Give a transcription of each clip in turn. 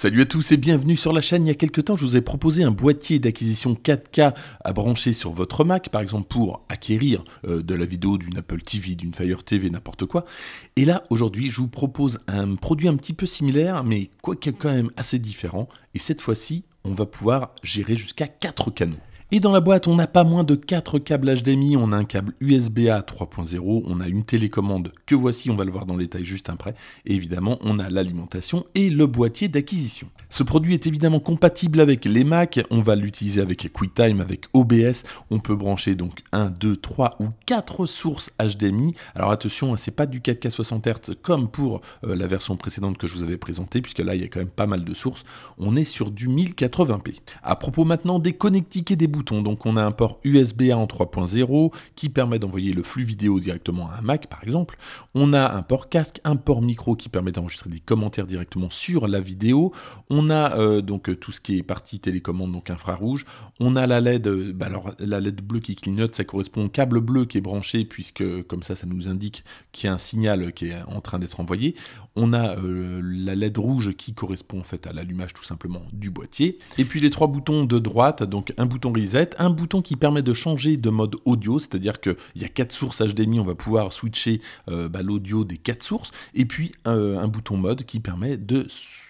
Salut à tous et bienvenue sur la chaîne. Il y a quelques temps, je vous ai proposé un boîtier d'acquisition 4K à brancher sur votre Mac, par exemple pour acquérir euh, de la vidéo d'une Apple TV, d'une Fire TV, n'importe quoi. Et là, aujourd'hui, je vous propose un produit un petit peu similaire, mais quoi quand même assez différent. Et cette fois-ci, on va pouvoir gérer jusqu'à 4 canaux. Et dans la boîte, on n'a pas moins de 4 câbles HDMI, on a un câble USB-A 3.0, on a une télécommande que voici, on va le voir dans les détail juste après, et évidemment, on a l'alimentation et le boîtier d'acquisition. Ce produit est évidemment compatible avec les Mac, on va l'utiliser avec QuickTime, avec OBS, on peut brancher donc 1, 2, 3 ou 4 sources HDMI. Alors attention, hein, c'est pas du 4K 60 Hz comme pour euh, la version précédente que je vous avais présentée, puisque là, il y a quand même pas mal de sources. On est sur du 1080p. À propos maintenant des connectiques et des boutons, donc on a un port USB-A en 3.0 qui permet d'envoyer le flux vidéo directement à un Mac par exemple. On a un port casque, un port micro qui permet d'enregistrer des commentaires directement sur la vidéo. On a euh, donc euh, tout ce qui est partie télécommande, donc infrarouge. On a la LED, euh, bah, alors la LED bleue qui clignote, ça correspond au câble bleu qui est branché puisque comme ça, ça nous indique qu'il y a un signal qui est en train d'être envoyé. On a la LED rouge qui correspond en fait à l'allumage tout simplement du boîtier. Et puis les trois boutons de droite, donc un bouton un bouton qui permet de changer de mode audio, c'est-à-dire qu'il y a quatre sources HDMI, on va pouvoir switcher euh, bah, l'audio des quatre sources, et puis euh, un bouton mode qui permet de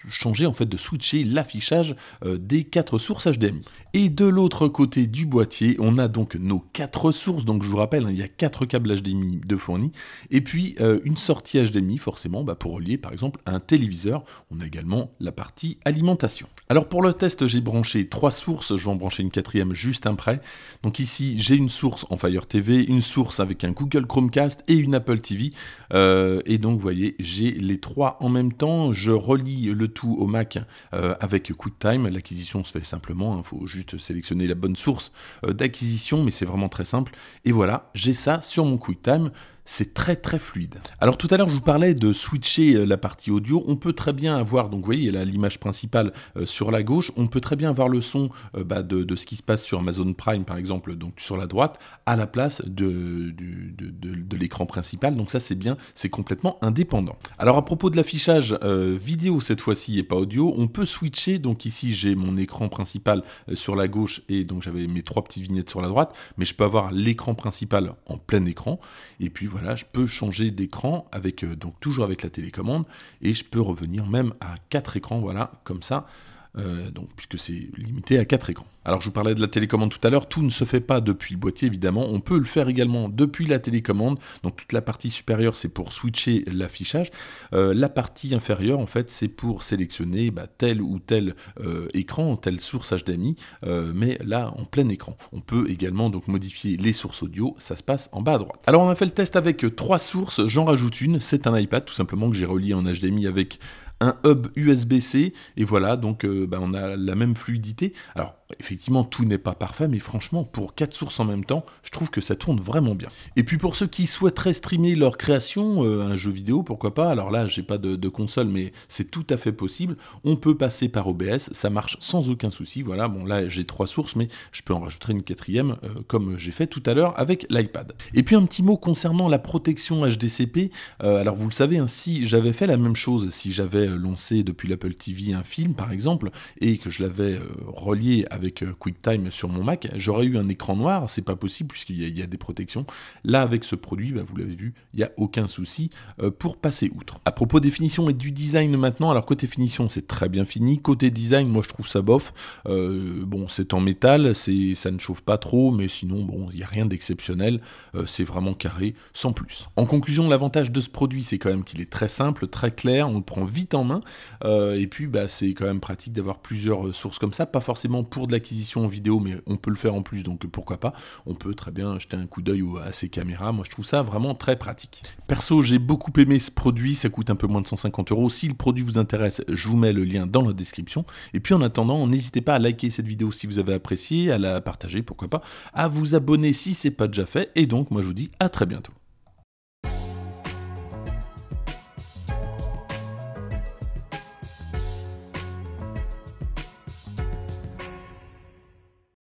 changer, en fait, de switcher l'affichage euh, des quatre sources HDMI. Et de l'autre côté du boîtier, on a donc nos quatre sources, donc je vous rappelle, hein, il y a quatre câbles HDMI de fournis, et puis une sortie HDMI, forcément, bah, pour relier par exemple un téléviseur. On a également la partie alimentation. Alors pour le test, j'ai branché trois sources, je vais en brancher une quatrième juste un prêt. Donc ici, j'ai une source en Fire TV, une source avec un Google Chromecast et une Apple TV. Euh, et donc, vous voyez, j'ai les trois en même temps. Je relie le tout au Mac euh, avec QuickTime. L'acquisition se fait simplement. Il hein. faut juste sélectionner la bonne source euh, d'acquisition, mais c'est vraiment très simple. Et voilà, j'ai ça sur mon QuickTime c'est très très fluide. Alors tout à l'heure je vous parlais de switcher euh, la partie audio, on peut très bien avoir, donc vous voyez là l'image principale euh, sur la gauche, on peut très bien avoir le son euh, bah, de, ce qui se passe sur Amazon Prime par exemple, donc sur la droite, à la place de, l'écran principal, donc ça c'est bien, c'est complètement indépendant. Alors à propos de l'affichage vidéo cette fois-ci et pas audio, on peut switcher, donc ici j'ai mon écran principal sur la gauche et donc j'avais mes trois petites vignettes sur la droite, mais je peux avoir l'écran principal en plein écran, et puis je peux changer d'écran avec euh, donc toujours avec la télécommande et je peux revenir même à quatre écrans, voilà, comme ça. Euh, puisque c'est limité à 4 écrans. Alors je vous parlais de la télécommande tout à l'heure, tout ne se fait pas depuis le boîtier évidemment, on peut le faire également depuis la télécommande, donc toute la partie supérieure c'est pour switcher l'affichage, euh, la partie inférieure en fait c'est pour sélectionner bah, tel ou tel euh, écran, telle source HDMI, mais là en plein écran. On peut également donc modifier les sources audio, ça se passe en bas à droite. Alors on a fait le test avec trois sources, j'en rajoute une, c'est un iPad tout simplement que j'ai relié en HDMI avec un hub USB-C, et voilà, donc euh, bah, on a la même fluidité. Alors, effectivement, tout n'est pas parfait, mais franchement, pour quatre sources en même temps, je trouve que ça tourne vraiment bien. Et puis pour ceux qui souhaiteraient streamer leur création, euh, un jeu vidéo, pourquoi pas, alors là, j'ai pas de, console, mais c'est tout à fait possible, on peut passer par OBS, ça marche sans aucun souci, voilà, bon là, j'ai trois sources, mais je peux en rajouter une quatrième, euh, comme j'ai fait tout à l'heure avec l'iPad. Et puis un petit mot concernant la protection HDCP, alors vous le savez, hein, si j'avais fait la même chose, si j'avais euh, lancé depuis l'Apple TV un film, par exemple, et que je l'avais euh, relié avec euh, QuickTime sur mon Mac, j'aurais eu un écran noir, c'est pas possible puisqu'il y, a des protections. Là, avec ce produit, bah, vous l'avez vu, il n'y a aucun souci pour passer outre. À propos des finitions et du design maintenant, alors côté finition, c'est très bien fini. Côté design, moi je trouve ça bof. bon, c'est en métal, c'est ça ne chauffe pas trop, mais sinon, bon, il n'y a rien d'exceptionnel. c'est vraiment carré, sans plus. En conclusion, l'avantage de ce produit, c'est quand même qu'il est très simple, très clair, on le prend vite en main. Euh, et puis, bah, c'est quand même pratique d'avoir plusieurs euh, sources comme ça, pas forcément pour de l'acquisition en vidéo, mais on peut le faire en plus, donc pourquoi pas. On peut très bien jeter un coup d'œil à ces caméras. Moi, je trouve ça vraiment très pratique. Perso, j'ai beaucoup aimé ce produit. Ça coûte un peu moins de 150 euros. Si le produit vous intéresse, je vous mets le lien dans la description. Et puis, en attendant, n'hésitez pas à liker cette vidéo si vous avez apprécié, à la partager, pourquoi pas, à vous abonner si c'est pas déjà fait. Et donc, moi, je vous dis à très bientôt.